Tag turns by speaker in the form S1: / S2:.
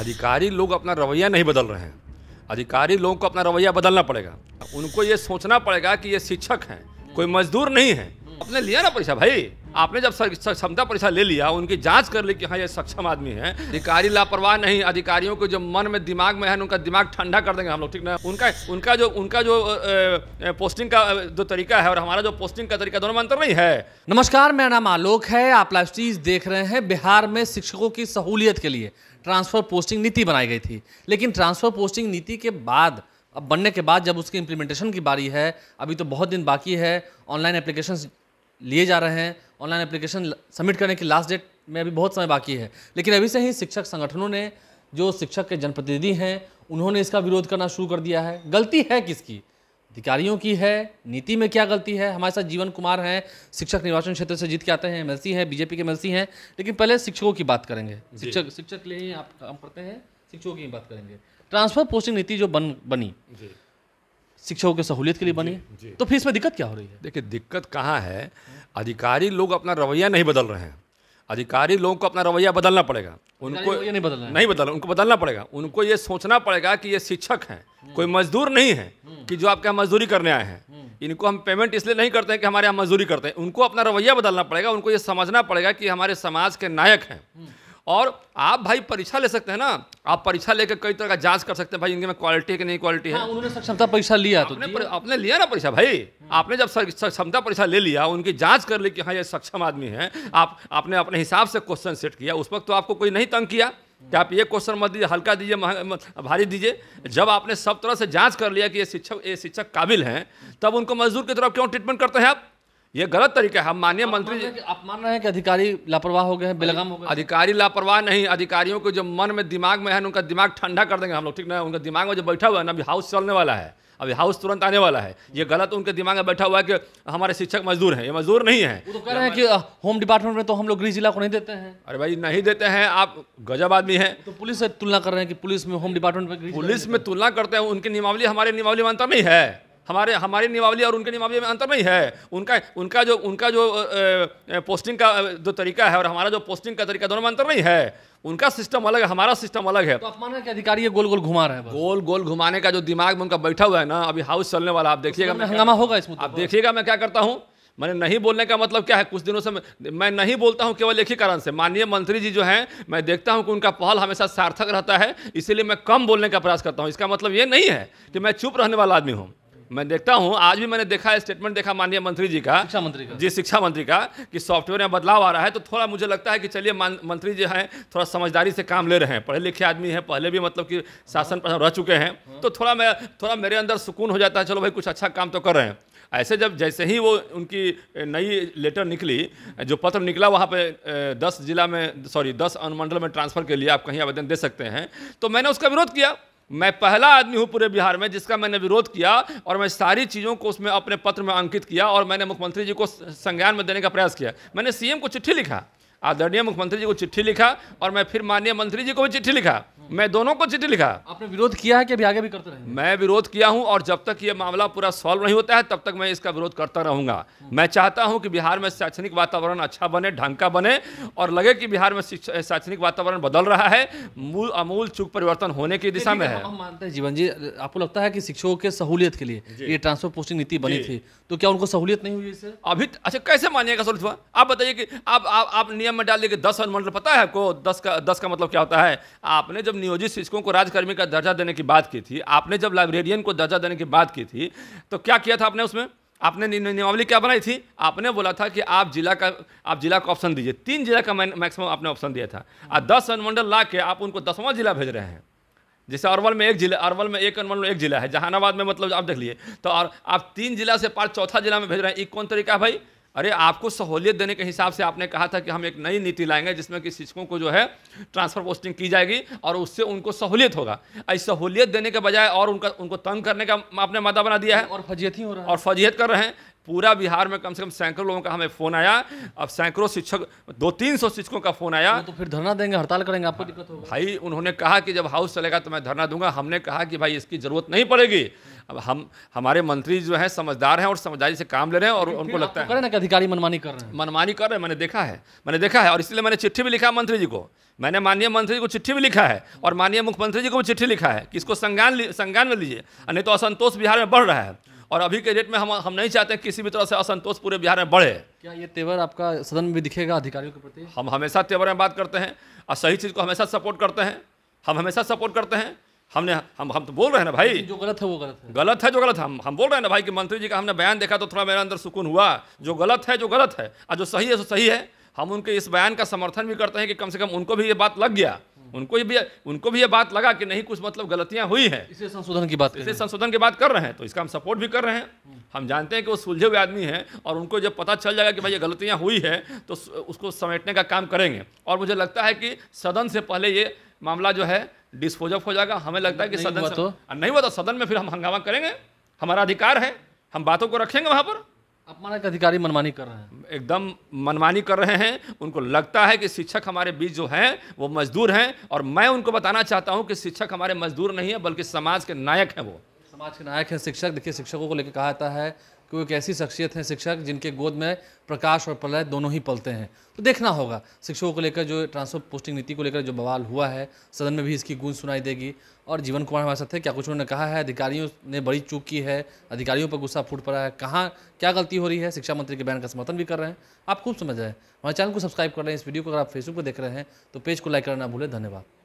S1: अधिकारी लोग अपना रवैया नहीं बदल रहे हैं अधिकारी लोगों को अपना रवैया बदलना पड़ेगा उनको ये सोचना पड़ेगा कि ये शिक्षक हैं कोई मजदूर नहीं है अपने लिया ना पैसा भाई आपने जब क्षमता परीक्षा ले लिया उनकी जांच कर ली कि हाँ ये सक्षम आदमी है अधिकारी लापरवाह नहीं अधिकारियों को जो मन में दिमाग में है उनका दिमाग ठंडा कर देंगे हम लोग ठीक ना उनका उनका जो उनका जो पोस्टिंग का जो तरीका है और हमारा जो पोस्टिंग का तरीका दोनों में अंतर नहीं है
S2: नमस्कार मेरा नाम आलोक है आप लाइव चीज देख रहे हैं बिहार में शिक्षकों की सहूलियत के लिए ट्रांसफर पोस्टिंग नीति बनाई गई थी लेकिन ट्रांसफर पोस्टिंग नीति के बाद अब बनने के बाद जब उसके इम्प्लीमेंटेशन की बारी है अभी तो बहुत दिन बाकी है ऑनलाइन एप्लीकेशन लिए जा रहे हैं ऑनलाइन एप्लीकेशन सबमिट करने की लास्ट डेट में अभी बहुत समय बाकी है लेकिन अभी से ही शिक्षक संगठनों ने जो शिक्षक के जनप्रतिनिधि हैं उन्होंने इसका विरोध करना शुरू कर दिया है गलती है किसकी अधिकारियों की है नीति में क्या गलती है हमारे साथ जीवन कुमार हैं शिक्षक निर्वाचन क्षेत्र से जीत के आते हैं एमएलसी हैं बीजेपी के एमएलसी हैं लेकिन पहले शिक्षकों की बात करेंगे शिक्षक शिक्षक के लिए ही आप काम करते हैं शिक्षकों की बात करेंगे ट्रांसफर पोस्टिंग नीति जो बन बनी शिक्षकों की सहूलियत के लिए बनी तो फिर इसमें दिक्कत क्या हो रही
S1: है देखिए दिक्कत कहाँ है अधिकारी लोग अपना रवैया नहीं बदल रहे हैं अधिकारी लोगों को अपना रवैया बदलना पड़ेगा उनको ये नहीं बदलना नहीं बदलना उनको बदलना पड़ेगा उनको ये सोचना पड़ेगा कि ये शिक्षक हैं हम्म। कोई मजदूर नहीं है हम्म। कि जो आपके यहाँ मजदूरी करने आए हैं हम्म। इनको हम पेमेंट इसलिए नहीं करते हैं कि हमारे यहाँ मजदूरी करते हैं उनको अपना रवैया बदलना पड़ेगा उनको ये समझना पड़ेगा कि हमारे समाज के नायक हैं और आप भाई परीक्षा ले सकते हैं ना आप परीक्षा लेकर कई तरह का जांच कर सकते हैं भाई इनके में क्वालिटी है कि नहीं क्वालिटी है हाँ,
S2: उन्होंने परीक्षा लिया
S1: तो आपने, लिया ना परीक्षा भाई आपने जब क्षमता परीक्षा ले लिया उनकी जांच कर ली कि हाँ ये सक्षम आदमी है आप आपने अपने हिसाब से क्वेश्चन सेट किया उस वक्त तो आपको कोई नहीं तंग किया कि आप ये क्वेश्चन मत दीजिए हल्का दीजिए भारी दीजिए जब आपने सब तरह से जांच कर लिया कि ये शिक्षक ये शिक्षक काबिल हैं तब उनको मजदूर की तरफ क्यों ट्रीटमेंट करते हैं आप ये गलत तरीका है हम माननीय मंत्री आप मान रहे हैं कि अधिकारी लापरवाह हो गए हैं बेलगाम हो गए अधिकारी लापरवाह नहीं अधिकारियों को जो मन में दिमाग में है उनका दिमाग ठंडा कर देंगे हम लोग ठीक ना उनका दिमाग में जो बैठा हुआ है ना अभी हाउस चलने वाला है अभी हाउस तुरंत आने वाला है ये गलत उनके दिमाग में बैठा हुआ है कि हमारे शिक्षक मजदूर हैं ये मजदूर नहीं है तो कह रहे हैं कि होम डिपार्टमेंट में तो हम लोग गृह जिला को नहीं देते हैं अरे भाई नहीं देते हैं आप गजब आदमी हैं तो पुलिस से तुलना कर रहे हैं कि पुलिस में होम डिपार्टमेंट में पुलिस में तुलना करते हैं उनकी नियमावली हमारे नियमावली मानता नहीं है हमारे हमारी नियमावली और उनके नियमावली में अंतर नहीं है उनका उनका जो उनका जो पोस्टिंग का जो तरीका है और हमारा जो पोस्टिंग का तरीका दोनों में अंतर नहीं है उनका सिस्टम अलग है हमारा सिस्टम अलग है तो अपमान माना कि अधिकारी गोल गोल घुमा रहे हैं गोल गोल घुमाने का जो दिमाग में उनका बैठा हुआ है ना अभी हाउस चलने वाला आप देखिएगा हंगामा होगा इसमें आप देखिएगा मैं क्या करता हूँ मैंने नहीं बोलने का मतलब क्या है कुछ दिनों से मैं नहीं बोलता हूँ केवल एक ही कारण से माननीय मंत्री जी जो हैं मैं देखता हूं कि उनका पहल हमेशा सार्थक रहता है इसीलिए मैं कम बोलने का प्रयास करता हूँ इसका मतलब ये नहीं है कि मैं चुप रहने वाला आदमी हूँ मैं देखता हूँ आज भी मैंने देखा स्टेटमेंट देखा माननीय मंत्री जी का शिक्षा मंत्री का जी शिक्षा मंत्री का कि सॉफ्टवेयर में बदलाव आ रहा है तो थोड़ा मुझे लगता है कि चलिए मंत्री जी हैं थोड़ा समझदारी से काम ले रहे हैं पढ़े लिखे आदमी हैं पहले भी मतलब कि शासन प्रशासन रह चुके हैं तो थोड़ा मैं थोड़ा मेरे अंदर सुकून हो जाता है चलो भाई कुछ अच्छा काम तो कर रहे हैं ऐसे जब जैसे ही वो उनकी नई लेटर निकली जो पत्र निकला वहाँ पे दस जिला में सॉरी दस अनुमंडल में ट्रांसफ़र के लिए आप कहीं आवेदन दे सकते हैं तो मैंने उसका विरोध किया मैं पहला आदमी हूँ पूरे बिहार में जिसका मैंने विरोध किया और मैं सारी चीज़ों को उसमें अपने पत्र में अंकित किया और मैंने मुख्यमंत्री जी को संज्ञान में देने का प्रयास किया मैंने सीएम को चिट्ठी लिखा आदरणीय मुख्यमंत्री जी को चिट्ठी लिखा और मैं फिर माननीय मंत्री जी को भी चिट्ठी लिखा मैं दोनों को चिट्ठी लिखा
S2: आपने विरोध किया है कि अभी आगे भी करते
S1: रहेंगे मैं विरोध किया हूं और जब तक ये मामला पूरा सॉल्व नहीं होता है तब तक मैं इसका विरोध करता रहूंगा मैं चाहता हूं कि बिहार में शैक्षणिक वातावरण अच्छा बने ढंग का बने और लगे कि बिहार में शैक्षणिक वातावरण बदल रहा है मूल अमूल चुक परिवर्तन होने की दिशा में है मानते हैं जीवन जी
S2: आपको लगता है कि शिक्षकों के सहूलियत के
S1: लिए ये ट्रांसफर पोस्टिंग नीति बनी थी तो क्या उनको सहूलियत नहीं हुई अभी अच्छा कैसे मानिएगा सहूलियत आप बताइए कि आप आप, आप नियम में डाल दिए कि दस अनुमंडल पता है आपको दस का दस का मतलब क्या होता है आपने जब नियोजित शिक्षकों को राजकर्मी का दर्जा देने की बात की थी आपने जब लाइब्रेरियन को दर्जा देने की बात की थी तो क्या किया था आपने उसमें आपने नियमावली क्या बनाई थी आपने बोला था कि आप जिला का आप जिला का ऑप्शन दीजिए तीन जिला का मैक्सिमम आपने ऑप्शन दिया था और दस अनुमंडल ला के आप उनको दसवां जिला भेज रहे हैं जैसे अरवल में एक जिला अरवल में एक अनुमंडल एक जिला है जहानाबाद में मतलब आप देख लिए तो और आप तीन जिला से पार चौथा जिला में भेज रहे हैं एक कौन तरीका है भाई अरे आपको सहूलियत देने के हिसाब से आपने कहा था कि हम एक नई नीति लाएंगे जिसमें कि शिक्षकों को जो है ट्रांसफर पोस्टिंग की जाएगी और उससे उनको सहूलियत होगा ऐसी सहूलियत देने के बजाय और उनका उनको तंग करने का आपने मादा बना दिया है और फजीयत ही हो रहा है और फजियत कर रहे हैं पूरा बिहार में कम से कम सैकड़ों लोगों का हमें फोन आया अब सैकड़ों शिक्षक दो तीन सौ शिक्षकों का फोन आया तो
S2: फिर धरना देंगे हड़ताल करेंगे आपको दिक्कत होगी
S1: भाई उन्होंने कहा कि जब हाउस चलेगा तो मैं धरना दूंगा हमने कहा कि भाई इसकी ज़रूरत नहीं पड़ेगी अब हम हमारे मंत्री जो हैं समझदार हैं और समझदारी से काम ले रहे हैं और उनको लगता है ना कि अधिकारी मनमानी कर रहे हैं मनमानी कर रहे हैं मैंने देखा है मैंने देखा है और इसलिए मैंने चिट्ठी भी लिखा मंत्री जी को मैंने माननीय मंत्री जी को चिट्ठी भी लिखा है और माननीय मुख्यमंत्री जी को भी चिट्ठी लिखा है कि इसको संज्ञान संज्ञान में लीजिए नहीं तो असंतोष बिहार में बढ़ रहा है और अभी के डेट में हम हम नहीं चाहते किसी भी तरह से असंतोष पूरे बिहार में बढ़े
S2: क्या ये तेवर आपका सदन में भी दिखेगा अधिकारियों के प्रति
S1: हम हमेशा तेवर में बात करते हैं और सही चीज़ को हमेशा सपोर्ट करते हैं हम हमेशा सपोर्ट करते हैं हमने हम हम तो बोल रहे हैं ना भाई जो गलत है वो गलत है गलत है जो गलत है हम हम बोल रहे हैं ना भाई कि मंत्री जी का हमने बयान देखा तो थोड़ा मेरा अंदर सुकून हुआ जो गलत है जो गलत है और जो सही है जो सही है हम उनके इस बयान का समर्थन भी करते हैं कि कम से कम उनको भी ये बात लग गया उनको भी उनको भी ये बात लगा कि नहीं कुछ मतलब गलतियाँ हुई हैं इसे
S2: संशोधन की बात इसे
S1: संशोधन की बात कर रहे हैं तो इसका हम सपोर्ट भी कर रहे हैं हम जानते हैं कि वो सुलझे हुए आदमी हैं और उनको जब पता चल जाएगा कि भाई ये गलतियाँ हुई है तो उसको समेटने का काम करेंगे और मुझे लगता है कि सदन से पहले ये मामला जो है डिस्पोज ऑफ हो जाएगा हमें लगता है कि सदन तो? नहीं हुआ तो सदन में फिर हम हंगामा करेंगे हमारा अधिकार है हम बातों को रखेंगे वहाँ पर अपमान अधिकारी मनमानी कर रहे हैं एकदम मनमानी कर रहे हैं उनको लगता है कि शिक्षक हमारे बीच जो हैं वो मजदूर हैं और मैं उनको बताना चाहता हूं कि शिक्षक हमारे मजदूर नहीं है बल्कि समाज के नायक हैं वो
S2: समाज के नायक हैं शिक्षक देखिए शिक्षकों को लेकर कहा जाता है कि एक ऐसी शख्सियत हैं शिक्षक जिनके गोद में प्रकाश और प्रलय दोनों ही पलते हैं तो देखना होगा शिक्षकों को लेकर जो ट्रांसफर पोस्टिंग नीति को लेकर जो बवाल हुआ है सदन में भी इसकी गूंज सुनाई देगी और जीवन कुमार हमारे साथ है क्या कुछ उन्होंने कहा है अधिकारियों ने बड़ी चूक की है अधिकारियों पर गुस्सा फूट पड़ा है कहाँ क्या गलती हो रही है शिक्षा मंत्री के बयान का समर्थन भी कर रहे हैं आप खूब समझ रहे हैं हमारे चैनल को सब्सक्राइब कर रहे हैं इस वीडियो को अगर आप फेसबुक पर देख रहे हैं तो पेज को लाइक करना भूलें धन्यवाद